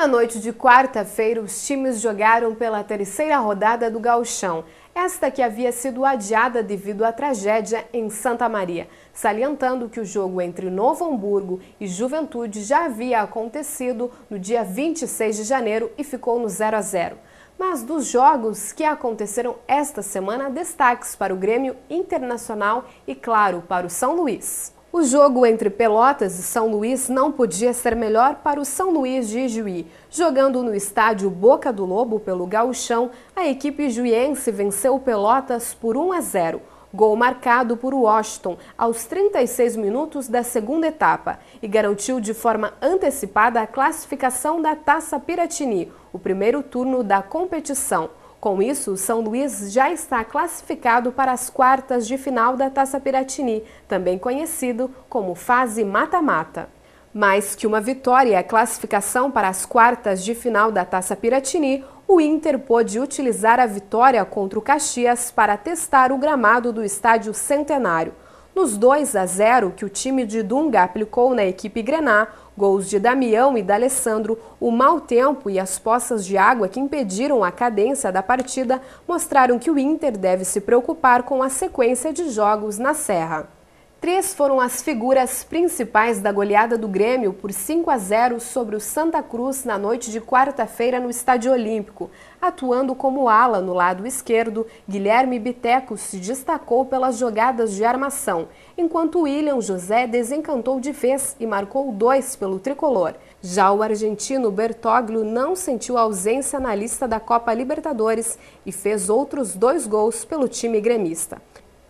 Na noite de quarta-feira, os times jogaram pela terceira rodada do Gauchão, esta que havia sido adiada devido à tragédia em Santa Maria, salientando que o jogo entre Novo Hamburgo e Juventude já havia acontecido no dia 26 de janeiro e ficou no 0 a 0. Mas dos jogos que aconteceram esta semana, destaques para o Grêmio Internacional e, claro, para o São Luís. O jogo entre Pelotas e São Luís não podia ser melhor para o São Luís de Juí. Jogando no estádio Boca do Lobo pelo gauchão, a equipe juiense venceu Pelotas por 1 a 0. Gol marcado por Washington aos 36 minutos da segunda etapa e garantiu de forma antecipada a classificação da Taça Piratini, o primeiro turno da competição. Com isso, São Luís já está classificado para as quartas de final da Taça Piratini, também conhecido como fase mata-mata. Mais que uma vitória e é a classificação para as quartas de final da Taça Piratini, o Inter pôde utilizar a vitória contra o Caxias para testar o gramado do Estádio Centenário. Nos 2 a 0 que o time de Dunga aplicou na equipe Grená, gols de Damião e D'Alessandro, o mau tempo e as poças de água que impediram a cadência da partida mostraram que o Inter deve se preocupar com a sequência de jogos na Serra. Três foram as figuras principais da goleada do Grêmio por 5 a 0 sobre o Santa Cruz na noite de quarta-feira no Estádio Olímpico. Atuando como ala no lado esquerdo, Guilherme Biteco se destacou pelas jogadas de armação, enquanto William José desencantou de vez e marcou dois pelo tricolor. Já o argentino Bertoglio não sentiu ausência na lista da Copa Libertadores e fez outros dois gols pelo time gremista.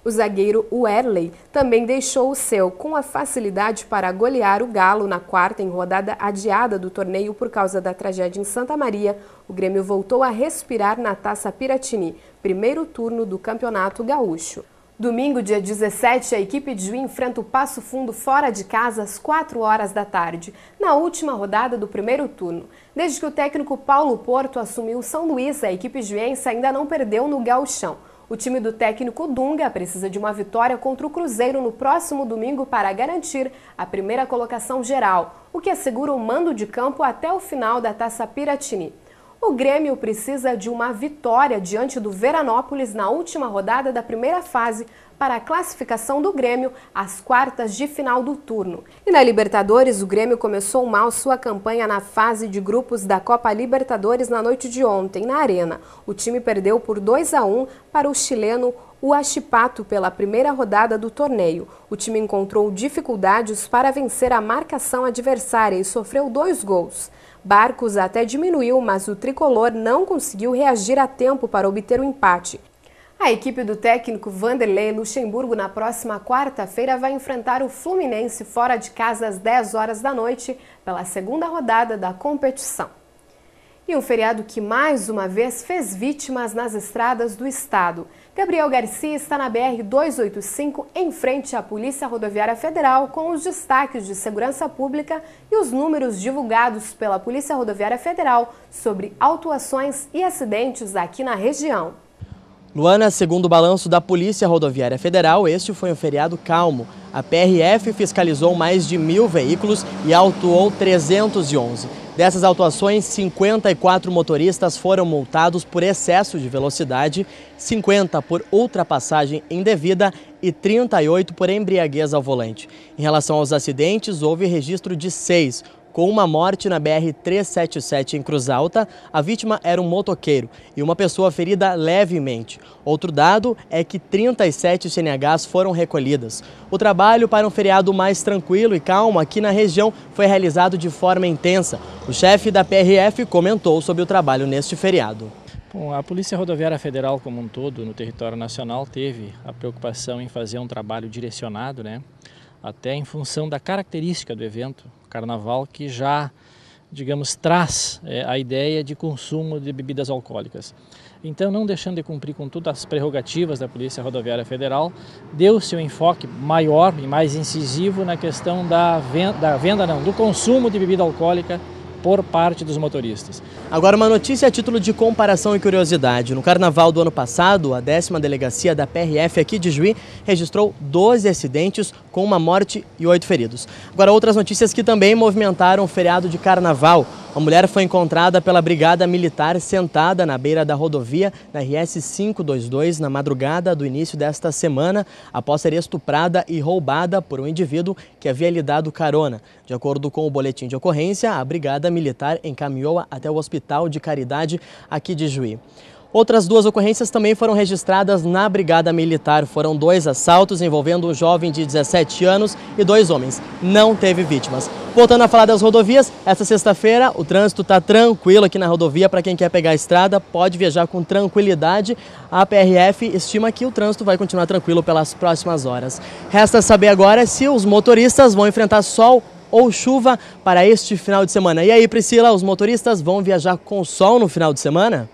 O zagueiro Werley também deixou o seu com a facilidade para golear o Galo na quarta em rodada adiada do torneio por causa da tragédia em Santa Maria. O Grêmio voltou a respirar na Taça Piratini, primeiro turno do Campeonato Gaúcho. Domingo, dia 17, a equipe de Ju enfrenta o Passo Fundo fora de casa às 4 horas da tarde, na última rodada do primeiro turno. Desde que o técnico Paulo Porto assumiu o São Luís, a equipe juense ainda não perdeu no gauchão. O time do técnico Dunga precisa de uma vitória contra o Cruzeiro no próximo domingo para garantir a primeira colocação geral, o que assegura o mando de campo até o final da Taça Piratini. O Grêmio precisa de uma vitória diante do Veranópolis na última rodada da primeira fase para a classificação do Grêmio às quartas de final do turno. E na Libertadores, o Grêmio começou mal sua campanha na fase de grupos da Copa Libertadores na noite de ontem, na Arena. O time perdeu por 2 a 1 para o chileno Huachipato pela primeira rodada do torneio. O time encontrou dificuldades para vencer a marcação adversária e sofreu dois gols. Barcos até diminuiu, mas o tricolor não conseguiu reagir a tempo para obter o um empate. A equipe do técnico Vanderlei Luxemburgo na próxima quarta-feira vai enfrentar o Fluminense fora de casa às 10 horas da noite pela segunda rodada da competição. E um feriado que mais uma vez fez vítimas nas estradas do estado. Gabriel Garcia está na BR 285 em frente à Polícia Rodoviária Federal com os destaques de segurança pública e os números divulgados pela Polícia Rodoviária Federal sobre autuações e acidentes aqui na região. Luana, segundo o balanço da Polícia Rodoviária Federal, este foi um feriado calmo. A PRF fiscalizou mais de mil veículos e autuou 311. Dessas autuações, 54 motoristas foram multados por excesso de velocidade, 50 por ultrapassagem indevida e 38 por embriaguez ao volante. Em relação aos acidentes, houve registro de seis. Com uma morte na BR-377 em Cruz Alta, a vítima era um motoqueiro e uma pessoa ferida levemente. Outro dado é que 37 CNHs foram recolhidas. O trabalho para um feriado mais tranquilo e calmo aqui na região foi realizado de forma intensa. O chefe da PRF comentou sobre o trabalho neste feriado. Bom, a Polícia Rodoviária Federal como um todo no território nacional teve a preocupação em fazer um trabalho direcionado, né? até em função da característica do evento, carnaval, que já, digamos, traz é, a ideia de consumo de bebidas alcoólicas. Então, não deixando de cumprir com todas as prerrogativas da Polícia Rodoviária Federal, deu-se um enfoque maior e mais incisivo na questão da venda, da venda não, do consumo de bebida alcoólica por parte dos motoristas. Agora uma notícia a título de comparação e curiosidade. No carnaval do ano passado, a décima delegacia da PRF aqui de Juiz registrou 12 acidentes com uma morte e oito feridos. Agora outras notícias que também movimentaram o feriado de carnaval. A mulher foi encontrada pela Brigada Militar sentada na beira da rodovia na RS 522 na madrugada do início desta semana, após ser estuprada e roubada por um indivíduo que havia lhe dado carona. De acordo com o boletim de ocorrência, a Brigada Militar encaminhou-a até o Hospital de Caridade aqui de Juí. Outras duas ocorrências também foram registradas na Brigada Militar. Foram dois assaltos envolvendo um jovem de 17 anos e dois homens. Não teve vítimas. Voltando a falar das rodovias, esta sexta-feira o trânsito está tranquilo aqui na rodovia. Para quem quer pegar a estrada, pode viajar com tranquilidade. A PRF estima que o trânsito vai continuar tranquilo pelas próximas horas. Resta saber agora se os motoristas vão enfrentar sol ou chuva para este final de semana. E aí, Priscila, os motoristas vão viajar com sol no final de semana?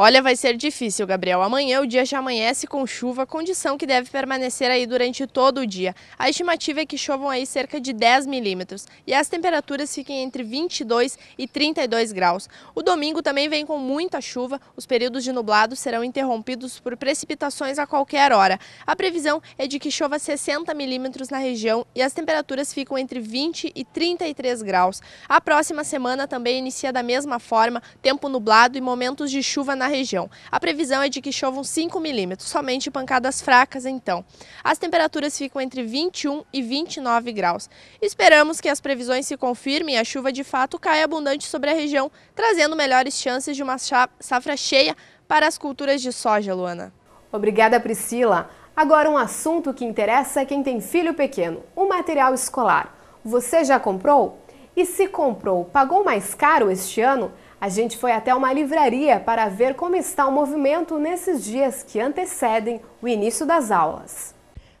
Olha, vai ser difícil, Gabriel. Amanhã o dia já amanhece com chuva, condição que deve permanecer aí durante todo o dia. A estimativa é que chovam aí cerca de 10 milímetros e as temperaturas fiquem entre 22 e 32 graus. O domingo também vem com muita chuva, os períodos de nublado serão interrompidos por precipitações a qualquer hora. A previsão é de que chova 60 milímetros na região e as temperaturas ficam entre 20 e 33 graus. A próxima semana também inicia da mesma forma, tempo nublado e momentos de chuva na região. A previsão é de que chovam 5 milímetros, somente pancadas fracas então. As temperaturas ficam entre 21 e 29 graus. Esperamos que as previsões se confirmem e a chuva de fato caia abundante sobre a região, trazendo melhores chances de uma safra cheia para as culturas de soja, Luana. Obrigada, Priscila. Agora um assunto que interessa quem tem filho pequeno, o material escolar. Você já comprou? E se comprou, pagou mais caro este ano? A gente foi até uma livraria para ver como está o movimento nesses dias que antecedem o início das aulas.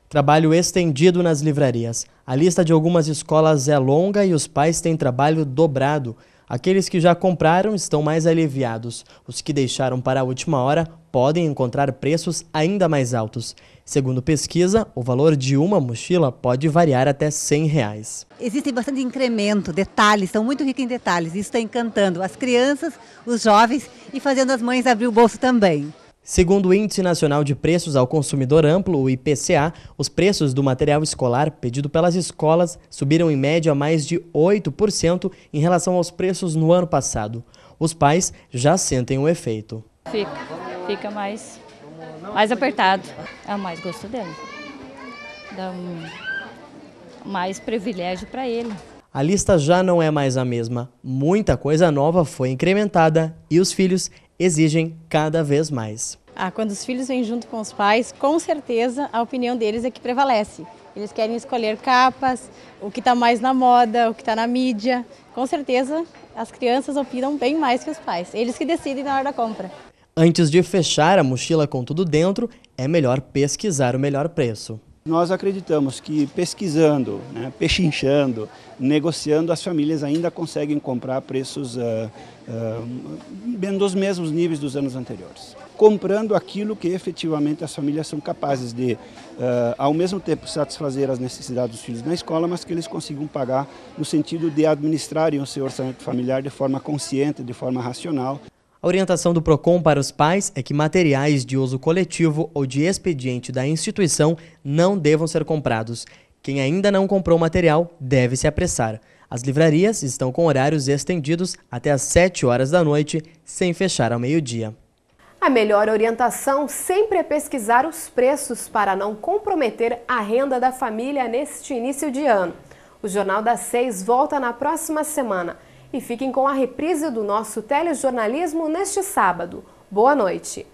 Trabalho estendido nas livrarias. A lista de algumas escolas é longa e os pais têm trabalho dobrado. Aqueles que já compraram estão mais aliviados. Os que deixaram para a última hora podem encontrar preços ainda mais altos. Segundo pesquisa, o valor de uma mochila pode variar até 100 reais. Existem bastante incremento, detalhes, são muito ricos em detalhes. Isso está encantando as crianças, os jovens e fazendo as mães abrir o bolso também. Segundo o Índice Nacional de Preços ao Consumidor Amplo, o IPCA, os preços do material escolar pedido pelas escolas subiram em média mais de 8% em relação aos preços no ano passado. Os pais já sentem o efeito. Fica, fica mais, mais apertado. É mais gosto dele. Dá um, mais privilégio para ele. A lista já não é mais a mesma. Muita coisa nova foi incrementada e os filhos exigem cada vez mais. Ah, quando os filhos vêm junto com os pais, com certeza a opinião deles é que prevalece. Eles querem escolher capas, o que está mais na moda, o que está na mídia. Com certeza as crianças opinam bem mais que os pais. Eles que decidem na hora da compra. Antes de fechar a mochila com tudo dentro, é melhor pesquisar o melhor preço nós acreditamos que pesquisando, né, pechinchando, negociando, as famílias ainda conseguem comprar preços uh, uh, dos mesmos níveis dos anos anteriores. Comprando aquilo que efetivamente as famílias são capazes de, uh, ao mesmo tempo, satisfazer as necessidades dos filhos na escola, mas que eles consigam pagar no sentido de administrarem o seu orçamento familiar de forma consciente, de forma racional. A orientação do PROCON para os pais é que materiais de uso coletivo ou de expediente da instituição não devam ser comprados. Quem ainda não comprou o material deve se apressar. As livrarias estão com horários estendidos até às 7 horas da noite, sem fechar ao meio-dia. A melhor orientação sempre é pesquisar os preços para não comprometer a renda da família neste início de ano. O Jornal das Seis volta na próxima semana. E fiquem com a reprise do nosso telejornalismo neste sábado. Boa noite!